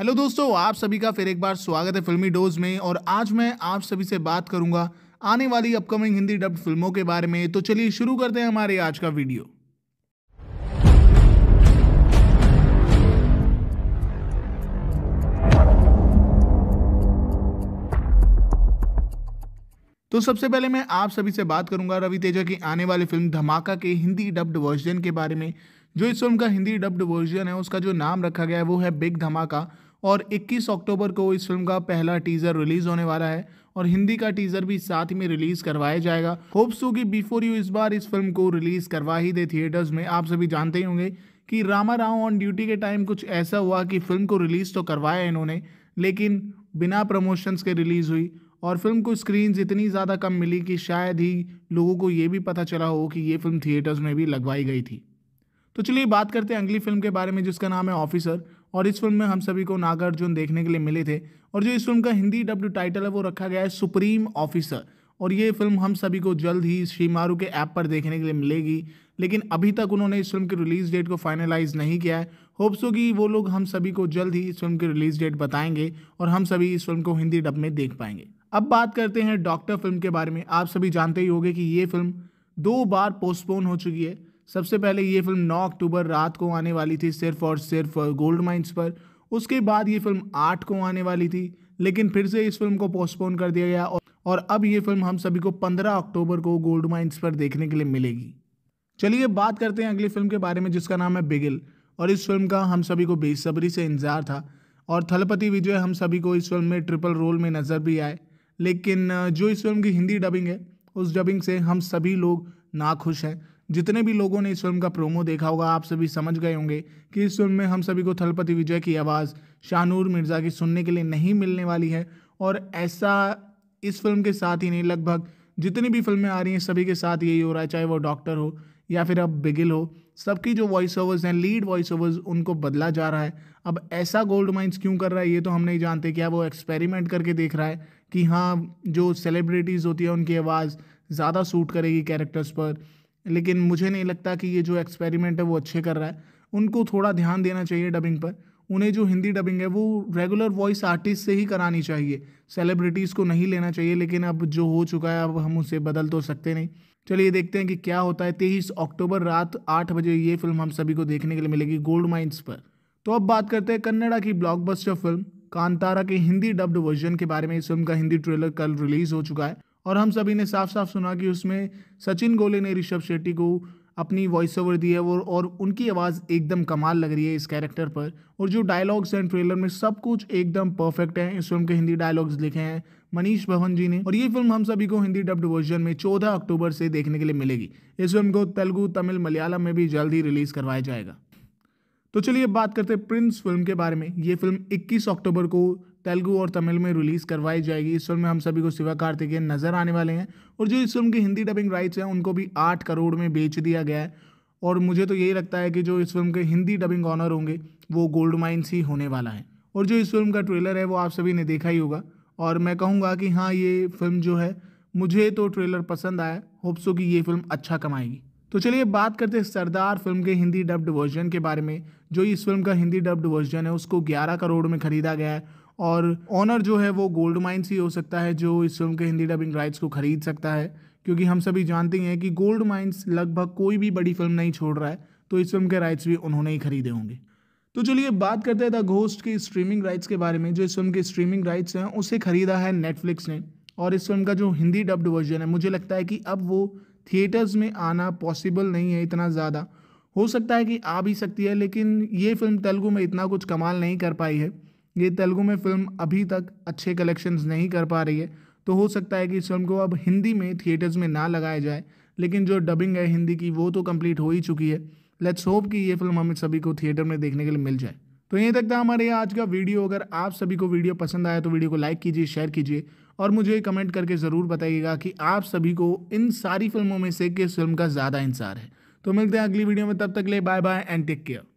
hello दोस्तों आप सभी का फिर एक बार स्वागत है फिल्मी डोज में और आज मैं आप सभी से बात करूंगा आने वाली अपकमिंग हिंदी डब्ड फिल्मों के बारे में तो चलिए शुरू करते हैं हमारे आज का वीडियो तो सबसे पहले मैं आप सभी से बात करूंगा रवि तेजा की आने वाली फिल्म धमाका के हिंदी डब्ड वर्जन के बारे में जो इस फिल्म का हिंदी डब्ड वर्जन है उसका जो नाम रखा गया है वो है बिग धमाका और 21 अक्टूबर को इस फिल्म का पहला टीज़र रिलीज़ होने वाला है और हिंदी का टीज़र भी साथ में रिलीज़ करवाया जाएगा होप्स होगी बिफोर यू इस बार इस फिल्म को रिलीज़ करवा ही दे थिएटर्स में आप सभी जानते ही होंगे कि रामा राव ऑन ड्यूटी के टाइम कुछ ऐसा हुआ कि फ़िल्म को रिलीज़ तो करवाया इन्होंने लेकिन बिना प्रमोशंस के रिलीज़ हुई और फिल्म को स्क्रीन इतनी ज़्यादा कम मिली कि शायद ही लोगों को ये भी पता चला हो कि ये फिल्म थिएटर्स में भी लगवाई गई थी तो चलिए बात करते हैं अगली फिल्म के बारे में जिसका नाम है ऑफिसर और इस फिल्म में हम सभी को नागार्जुन देखने के लिए मिले थे और जो इस फिल्म का हिंदी डब्ल्यू टाइटल है वो रखा गया है सुप्रीम ऑफिसर और ये फिल्म हम सभी को जल्द ही श्री मारू के ऐप पर देखने के लिए मिलेगी लेकिन अभी तक उन्होंने इस फिल्म की रिलीज़ डेट को फाइनलाइज नहीं किया है होप्सो कि वो लोग हम सभी को जल्द ही इस फिल्म की रिलीज़ डेट बताएंगे और हम सभी इस फिल्म को हिंदी डब में देख पाएंगे अब बात करते हैं डॉक्टर फिल्म के बारे में आप सभी जानते ही होंगे कि ये फिल्म दो बार पोस्टपोन हो चुकी है सबसे पहले ये फिल्म 9 अक्टूबर रात को आने वाली थी सिर्फ और सिर्फ गोल्ड माइंस पर उसके बाद ये फिल्म आठ को आने वाली थी लेकिन फिर से इस फिल्म को पोस्टपोन कर दिया गया और अब ये फिल्म हम सभी को पंद्रह अक्टूबर को गोल्ड माइंस पर देखने के लिए मिलेगी चलिए बात करते हैं अगली फिल्म के बारे में जिसका नाम है बिगिल और इस फिल्म का हम सभी को बेसब्री से इंतज़ार था और थलपति विजय हम सभी को इस फिल्म में ट्रिपल रोल में नज़र भी आए लेकिन जो इस फिल्म की हिंदी डबिंग है उस डबिंग से हम सभी लोग नाखुश हैं जितने भी लोगों ने इस फिल्म का प्रोमो देखा होगा आप सभी समझ गए होंगे कि इस फिल्म में हम सभी को थलपति विजय की आवाज़ शाहनूर मिर्ज़ा की सुनने के लिए नहीं मिलने वाली है और ऐसा इस फिल्म के साथ ही नहीं लगभग जितनी भी फिल्में आ रही हैं सभी के साथ यही हो रहा है चाहे वो डॉक्टर हो या फिर अब बिगिल हो सबकी जो वॉइस ओवर्स हैं लीड वॉइस ओवर्स उनको बदला जा रहा है अब ऐसा गोल्ड माइंस क्यों कर रहा है ये तो हम नहीं जानते क्या वो एक्सपेरिमेंट करके देख रहा है कि हाँ जो सेलिब्रिटीज़ होती है उनकी आवाज़ ज़्यादा सूट करेगी कैरेक्टर्स पर लेकिन मुझे नहीं लगता कि ये जो एक्सपेरिमेंट है वो अच्छे कर रहा है उनको थोड़ा ध्यान देना चाहिए डबिंग पर उन्हें जो हिंदी डबिंग है वो रेगुलर वॉइस आर्टिस्ट से ही करानी चाहिए सेलिब्रिटीज़ को नहीं लेना चाहिए लेकिन अब जो हो चुका है अब हम उसे बदल तो सकते नहीं चलिए देखते हैं कि क्या होता है तेईस अक्टूबर रात आठ बजे ये फिल्म हम सभी को देखने के लिए मिलेगी गोल्ड माइंस पर तो अब बात करते हैं कन्नड़ा की ब्लॉकबस्टर फिल्म कांतारा के हिंदी डब्ड वर्जन के बारे में इस फिल्म का हिंदी ट्रेलर कल रिलीज हो चुका है और हम सभी ने साफ साफ सुना कि उसमें सचिन गोले ने ऋषभ शेट्टी को अपनी वॉइस ओवर दी है वो और उनकी आवाज़ एकदम कमाल लग रही है इस कैरेक्टर पर और जो डायलॉग्स हैं ट्रेलर में सब कुछ एकदम परफेक्ट है इस फिल्म के हिंदी डायलॉग्स लिखे हैं मनीष भवन जी ने और ये फिल्म हम सभी को हिंदी डब्ड वर्जन में 14 अक्टूबर से देखने के लिए मिलेगी इस फिल्म को तेलुगू तमिल मलयालम में भी जल्द ही रिलीज़ करवाया जाएगा तो चलिए बात करते हैं प्रिंस फिल्म के बारे में ये फिल्म 21 अक्टूबर को तेलुगू और तमिल में रिलीज़ करवाई जाएगी इस फिल्म में हम सभी को शिवा कार्तिकेय नज़र आने वाले हैं और जो इस फिल्म की हिंदी डबिंग राइट्स हैं उनको भी आठ करोड़ में बेच दिया गया है और मुझे तो यही लगता है कि जो इस फिल्म के हिंदी डबिंग ऑनर होंगे वो गोल्ड माइन्स ही होने वाला है और जो इस फिल्म का ट्रेलर है वो आप सभी ने देखा ही होगा और मैं कहूँगा कि हाँ ये फिल्म जो है मुझे तो ट्रेलर पसंद आया होप्सो कि ये फिल्म अच्छा कमाएगी तो चलिए बात करते हैं सरदार फिल्म के हिंदी डब्ड वर्जन के बारे में जो इस फिल्म का हिंदी डब्ड वर्जन है उसको 11 करोड़ में खरीदा गया है और ऑनर जो है वो गोल्ड माइंस ही हो सकता है जो इस फिल्म के हिंदी डबिंग राइट्स को खरीद सकता है क्योंकि हम सभी जानते हैं कि गोल्ड माइंस लगभग कोई भी बड़ी फिल्म नहीं छोड़ रहा है तो इस फिल्म के राइट्स भी उन्होंने ही खरीदे होंगे तो चलिए बात करते हैं द घोस्ट की स्ट्रीमिंग राइट्स के बारे में जो इस फिल्म के स्ट्रीमिंग राइट्स हैं उसे खरीदा है नेटफ्लिक्स ने और इस फिल्म का जो हिंदी डब्ड वर्जन है मुझे लगता है कि अब वो थिएटर्स में आना पॉसिबल नहीं है इतना ज़्यादा हो सकता है कि आ भी सकती है लेकिन ये फिल्म तेलुगु में इतना कुछ कमाल नहीं कर पाई है ये तेलुगु में फिल्म अभी तक अच्छे कलेक्शंस नहीं कर पा रही है तो हो सकता है कि इस फिल्म को अब हिंदी में थिएटर्स में ना लगाया जाए लेकिन जो डबिंग है हिंदी की वो तो कंप्लीट हो ही चुकी है लेट्स होप कि ये फिल्म हमें सभी को थिएटर में देखने के लिए मिल जाए तो यहीं तक था हमारे आज का वीडियो अगर आप सभी को वीडियो पसंद आया तो वीडियो को लाइक कीजिए शेयर कीजिए और मुझे कमेंट करके ज़रूर बताइएगा कि आप सभी को इन सारी फिल्मों में से किस फिल्म का ज़्यादा इंसार है तो मिलते हैं अगली वीडियो में तब तक ले bye bye and take care